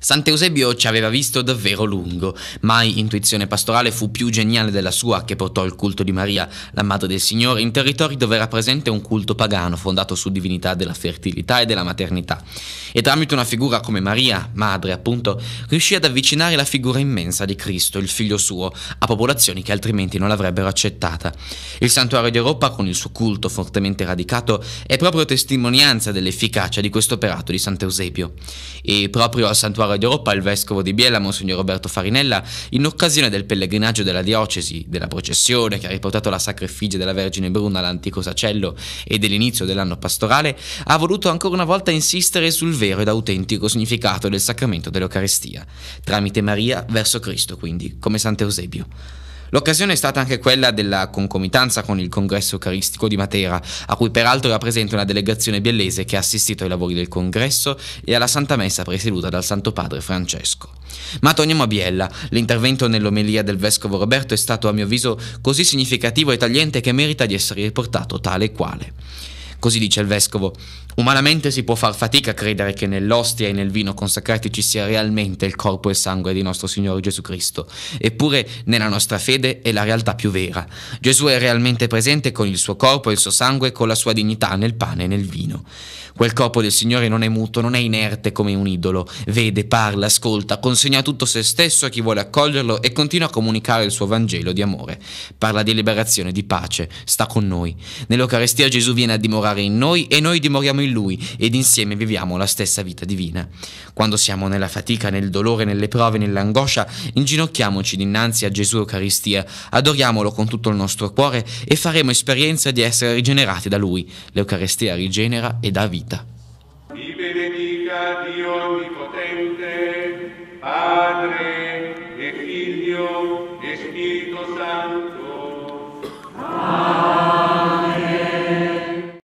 Sant'Eusebio ci aveva visto davvero lungo, mai intuizione pastorale fu più geniale della sua che portò il culto di Maria, la madre del Signore, in territori dove era presente un culto pagano fondato su divinità della fertilità e della maternità. E tramite una figura come Maria, madre appunto, riuscì ad avvicinare la figura immensa di Cristo, il figlio suo, a popolazioni che altrimenti non l'avrebbero accettata. Il Santuario d'Europa, con il suo culto fortemente radicato, è proprio testimonianza dell'efficacia di questo operato di Sant'Eusebio. E proprio al Santuario Radio Europa il vescovo di Biella, Monsignor Roberto Farinella, in occasione del pellegrinaggio della diocesi, della processione che ha riportato la sacra della Vergine Bruna all'antico sacello e dell'inizio dell'anno pastorale, ha voluto ancora una volta insistere sul vero ed autentico significato del sacramento dell'Eucaristia, tramite Maria verso Cristo quindi, come Sant'Eusebio. L'occasione è stata anche quella della concomitanza con il congresso eucaristico di Matera, a cui peraltro era presente una delegazione biellese che ha assistito ai lavori del congresso e alla Santa Messa presieduta dal Santo Padre Francesco. Ma torniamo a Biella. L'intervento nell'omelia del vescovo Roberto è stato a mio avviso così significativo e tagliente che merita di essere riportato tale e quale. Così dice il vescovo. Umanamente si può far fatica a credere che nell'ostia e nel vino consacrati ci sia realmente il corpo e il sangue di nostro Signore Gesù Cristo, eppure nella nostra fede è la realtà più vera. Gesù è realmente presente con il suo corpo e il suo sangue e con la sua dignità nel pane e nel vino. Quel corpo del Signore non è muto, non è inerte come un idolo, vede, parla, ascolta, consegna tutto se stesso a chi vuole accoglierlo e continua a comunicare il suo Vangelo di amore. Parla di liberazione, di pace, sta con noi. Nell'Eucarestia Gesù viene a dimorare dimorare in noi e noi dimoriamo in Lui ed insieme viviamo la stessa vita divina. Quando siamo nella fatica, nel dolore, nelle prove, nell'angoscia, inginocchiamoci dinanzi a Gesù Eucaristia, adoriamolo con tutto il nostro cuore e faremo esperienza di essere rigenerati da Lui. L'Eucaristia rigenera e dà vita. Vi benedica Dio Onnipotente, Padre.